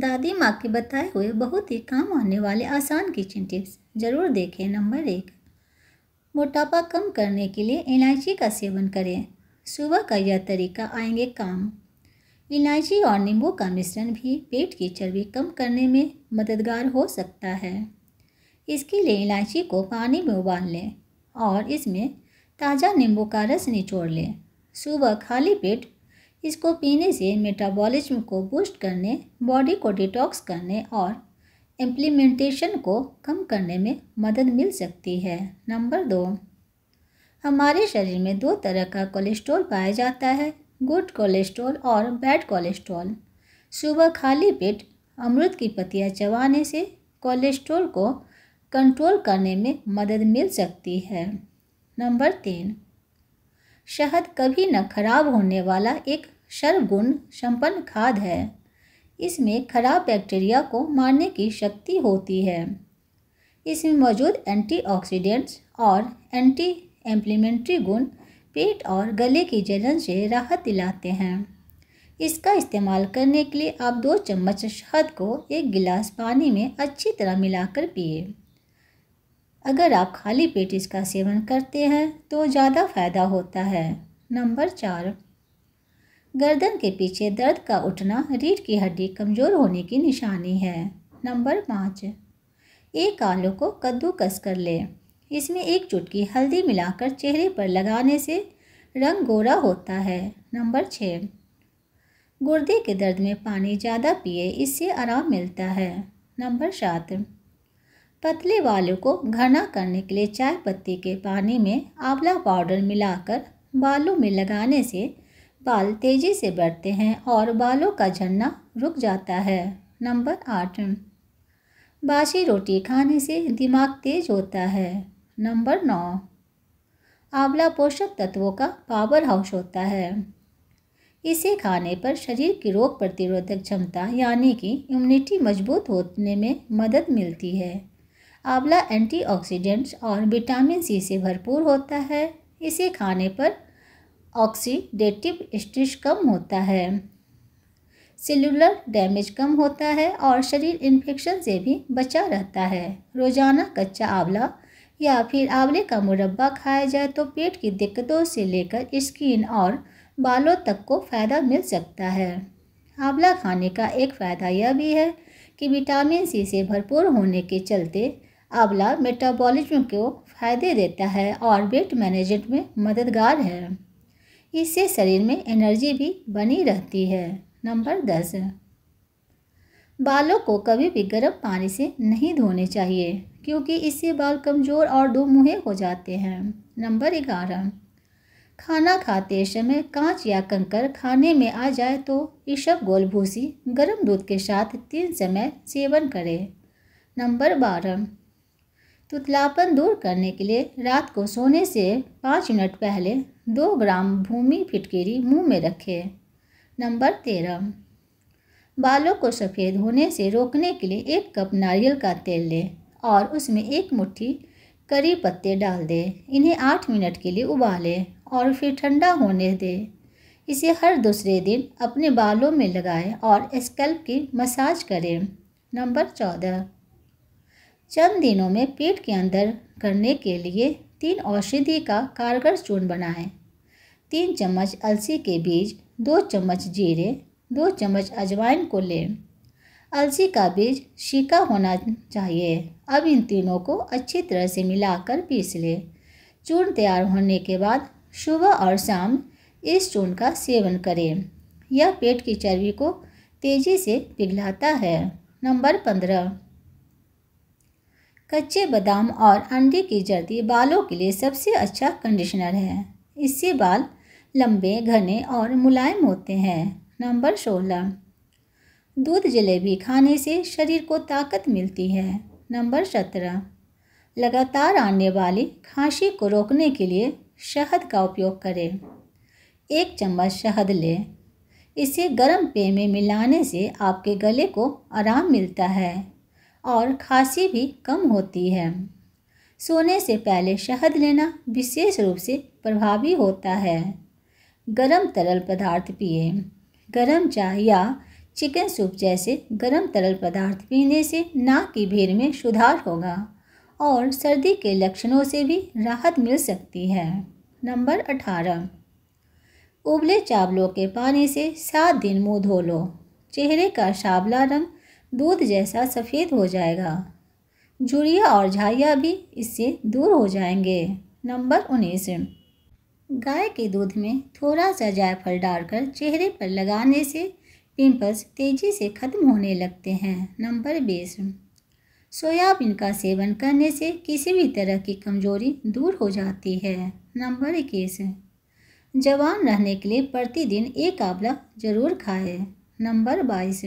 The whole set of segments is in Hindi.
दादी माँ के बताए हुए बहुत ही काम आने वाले आसान किचन टिप्स ज़रूर देखें नंबर एक मोटापा कम करने के लिए इलायची का सेवन करें सुबह का यह तरीका आएंगे काम इलायची और नींबू का मिश्रण भी पेट की चर्बी कम करने में मददगार हो सकता है इसके लिए इलायची को पानी में उबाल लें और इसमें ताज़ा नींबू का रस निचोड़ लें सुबह खाली पेट इसको पीने से मेटाबॉलिज्म को बूस्ट करने बॉडी को डिटॉक्स करने और इम्प्लीमेंटेशन को कम करने में मदद मिल सकती है नंबर दो हमारे शरीर में दो तरह का कोलेस्ट्रॉल पाया जाता है गुड कोलेस्ट्रॉल और बैड कोलेस्ट्रॉल सुबह खाली पेट अमृत की पतियाँ चबाने से कोलेस्ट्रॉल को कंट्रोल करने में मदद मिल सकती है नंबर तीन शहद कभी न खराब होने वाला एक सर्वगुण संपन्न खाद है इसमें खराब बैक्टीरिया को मारने की शक्ति होती है इसमें मौजूद एंटीऑक्सीडेंट्स और एंटी एम्प्लीमेंट्री गुण पेट और गले की जलन से राहत दिलाते हैं इसका इस्तेमाल करने के लिए आप दो चम्मच शहद को एक गिलास पानी में अच्छी तरह मिलाकर पिए अगर आप खाली पेट इसका सेवन करते हैं तो ज़्यादा फायदा होता है नंबर चार गर्दन के पीछे दर्द का उठना रीढ़ की हड्डी कमज़ोर होने की निशानी है नंबर पाँच एक आलू को कद्दू कस कर लें इसमें एक चुटकी हल्दी मिलाकर चेहरे पर लगाने से रंग गोरा होता है नंबर छः गुर्दे के दर्द में पानी ज़्यादा पिए इससे आराम मिलता है नंबर सात पतले बालों को घना करने के लिए चाय पत्ती के पानी में आंवला पाउडर मिलाकर बालों में लगाने से बाल तेज़ी से बढ़ते हैं और बालों का झड़ना रुक जाता है नंबर आठ बासी रोटी खाने से दिमाग तेज होता है नंबर नौ आंवला पोषक तत्वों का पावर हाउस होता है इसे खाने पर शरीर की रोग प्रतिरोधक क्षमता यानी कि इम्यूनिटी मजबूत होने में मदद मिलती है आंवला एंटीऑक्सीडेंट्स और विटामिन सी से भरपूर होता है इसे खाने पर ऑक्सीडेटिव स्ट्रेस कम होता है सेलुलर डैमेज कम होता है और शरीर इन्फेक्शन से भी बचा रहता है रोज़ाना कच्चा आंवला या फिर आंवले का मुरब्बा खाया जाए तो पेट की दिक्कतों से लेकर स्किन और बालों तक को फ़ायदा मिल सकता है आंवला खाने का एक फ़ायदा यह भी है कि विटामिन सी से भरपूर होने के चलते आंवला मेटाबॉलिज्म को फ़ायदे देता है और वेट मैनेजमेंट में मददगार है इससे शरीर में एनर्जी भी बनी रहती है नंबर दस बालों को कभी भी गर्म पानी से नहीं धोने चाहिए क्योंकि इससे बाल कमज़ोर और दो मुँहे हो जाते हैं नंबर ग्यारह खाना खाते समय कांच या कंकर खाने में आ जाए तो ईशब गोल भूसी गर्म दूध के साथ तीन समय सेवन करें नंबर बारह तुतलापन दूर करने के लिए रात को सोने से पाँच मिनट पहले दो ग्राम भूमि फिटकेरी मुंह में रखें नंबर तेरह बालों को सफ़ेद होने से रोकने के लिए एक कप नारियल का तेल लें और उसमें एक मुट्ठी करी पत्ते डाल दें इन्हें आठ मिनट के लिए उबालें और फिर ठंडा होने दें इसे हर दूसरे दिन अपने बालों में लगाएं और स्कैल्प की मसाज करें नंबर चौदह चंद दिनों में पेट के अंदर करने के लिए तीन औषधि का कारगर चूर्ण बनाएं तीन चम्मच अलसी के बीज दो चम्मच जीरे दो चम्मच अजवाइन को लें अलसी का बीज शीका होना चाहिए अब इन तीनों को अच्छी तरह से मिलाकर पीस लें चूर्ण तैयार होने के बाद सुबह और शाम इस चूर्ण का सेवन करें यह पेट की चर्बी को तेज़ी से पिघलाता है नंबर पंद्रह कच्चे बादाम और अंडे की जर्दी बालों के लिए सबसे अच्छा कंडीशनर है इससे बाल लंबे घने और मुलायम होते हैं नंबर सोलह दूध जलेबी खाने से शरीर को ताकत मिलती है नंबर सत्रह लगातार आने वाली खांसी को रोकने के लिए शहद का उपयोग करें एक चम्मच शहद लें इसे गर्म पेय में मिलाने से आपके गले को आराम मिलता है और खांसी भी कम होती है सोने से पहले शहद लेना विशेष रूप से प्रभावी होता है गर्म तरल पदार्थ पिए गर्म चाय या चिकन सूप जैसे गर्म तरल पदार्थ पीने से नाक की भीड़ में सुधार होगा और सर्दी के लक्षणों से भी राहत मिल सकती है नंबर अठारह उबले चावलों के पानी से सात दिन मुंह धो लो चेहरे का शाबला रंग दूध जैसा सफ़ेद हो जाएगा जुड़िया और झाइया भी इससे दूर हो जाएंगे नंबर उन्नीस गाय के दूध में थोड़ा सा जायफल डालकर चेहरे पर लगाने से पिंपल्स तेज़ी से ख़त्म होने लगते हैं नंबर बीस सोयाबीन का सेवन करने से किसी भी तरह की कमजोरी दूर हो जाती है नंबर इक्कीस जवान रहने के लिए प्रतिदिन एक आंवला जरूर खाएं नंबर बाईस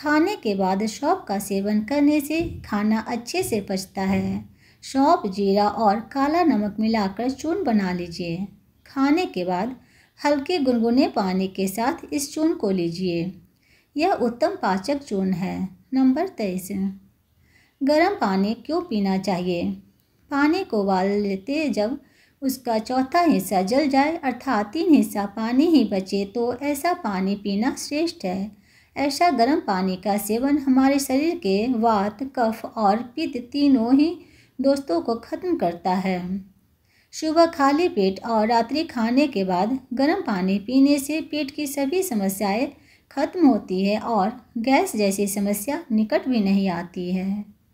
खाने के बाद सौंप का सेवन करने से खाना अच्छे से पचता है सौंप जीरा और काला नमक मिलाकर चून बना लीजिए खाने के बाद हल्के गुनगुने पानी के साथ इस चून को लीजिए यह उत्तम पाचक चून है नंबर तेईस गर्म पानी क्यों पीना चाहिए पानी को उबाल लेते जब उसका चौथा हिस्सा जल जाए अर्थात तीन हिस्सा पानी ही बचे तो ऐसा पानी पीना श्रेष्ठ है ऐसा गर्म पानी का सेवन हमारे शरीर के वात कफ और पित्त तीनों ही दोस्तों को ख़त्म करता है सुबह खाली पेट और रात्रि खाने के बाद गर्म पानी पीने से पेट की सभी समस्याएं खत्म होती है और गैस जैसी समस्या निकट भी नहीं आती है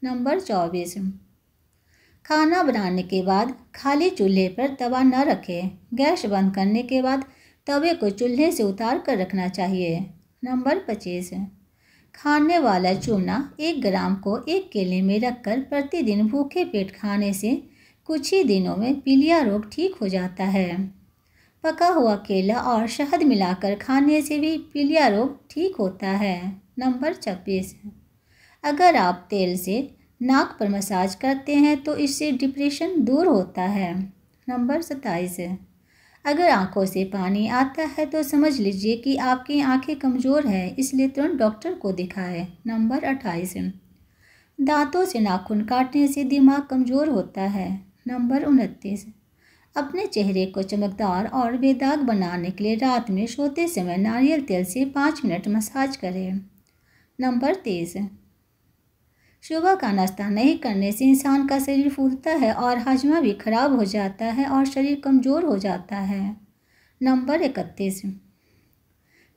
नंबर चौबीस खाना बनाने के बाद खाली चूल्हे पर तवा न रखें गैस बंद करने के बाद तवे को चूल्हे से उतार कर रखना चाहिए नंबर पच्चीस खाने वाला चूना एक ग्राम को एक केले में रखकर प्रतिदिन भूखे पेट खाने से कुछ ही दिनों में पीलिया रोग ठीक हो जाता है पका हुआ केला और शहद मिलाकर खाने से भी पीलिया रोग ठीक होता है नंबर छब्बीस अगर आप तेल से नाक पर मसाज करते हैं तो इससे डिप्रेशन दूर होता है नंबर सत्ताईस अगर आंखों से पानी आता है तो समझ लीजिए कि आपकी आंखें कमज़ोर है इसलिए तुरंत डॉक्टर को दिखाएं नंबर अट्ठाईस दांतों से नाखून काटने से दिमाग कमज़ोर होता है नंबर उनतीस अपने चेहरे को चमकदार और बेदाग बनाने के लिए रात में सोते समय नारियल तेल से पाँच मिनट मसाज करें नंबर तेईस सुबह का नाश्ता नहीं करने से इंसान का शरीर फूलता है और हजमा भी खराब हो जाता है और शरीर कमज़ोर हो जाता है नंबर इकतीस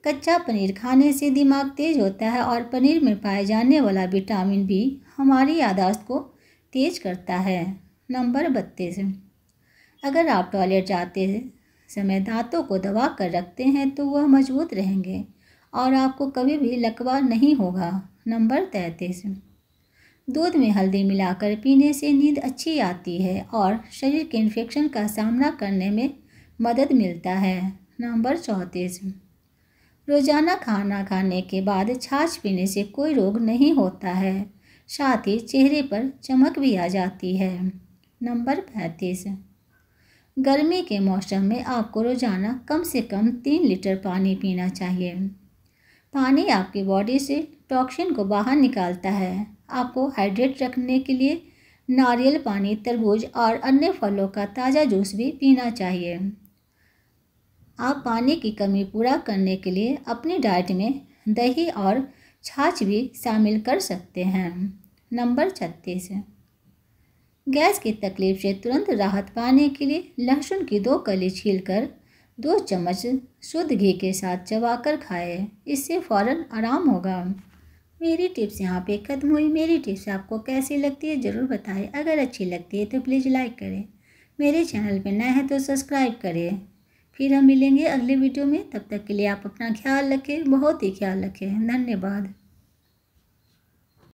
कच्चा पनीर खाने से दिमाग तेज होता है और पनीर में पाए जाने वाला विटामिन भी हमारी यादाश्त को तेज करता है नंबर बत्तीस अगर आप टॉयलेट जाते समय दांतों को दबा कर रखते हैं तो वह मजबूत रहेंगे और आपको कभी भी लकवा नहीं होगा नंबर तैंतीस दूध में हल्दी मिलाकर पीने से नींद अच्छी आती है और शरीर के इन्फेक्शन का सामना करने में मदद मिलता है नंबर चौंतीस रोज़ाना खाना खाने के बाद छाछ पीने से कोई रोग नहीं होता है साथ ही चेहरे पर चमक भी आ जाती है नंबर पैंतीस गर्मी के मौसम में आपको रोज़ाना कम से कम तीन लीटर पानी पीना चाहिए पानी आपकी बॉडी से टॉक्सिन को बाहर निकालता है आपको हाइड्रेट रखने के लिए नारियल पानी तरबूज और अन्य फलों का ताज़ा जूस भी पीना चाहिए आप पानी की कमी पूरा करने के लिए अपनी डाइट में दही और छाछ भी शामिल कर सकते हैं नंबर छत्तीस गैस की तकलीफ से तुरंत राहत पाने के लिए लहसुन की दो कली छीलकर दो चम्मच शुद्ध घी के साथ चबाकर खाएं इससे फ़ौरन आराम होगा मेरी टिप्स यहाँ पे ख़त्म हुई मेरी टिप्स आपको कैसी लगती है ज़रूर बताएं अगर अच्छी लगती है तो प्लीज़ लाइक करें मेरे चैनल पर नए हैं तो सब्सक्राइब करें फिर हम मिलेंगे अगले वीडियो में तब तक के लिए आप अपना ख्याल रखें बहुत ही ख्याल रखें धन्यवाद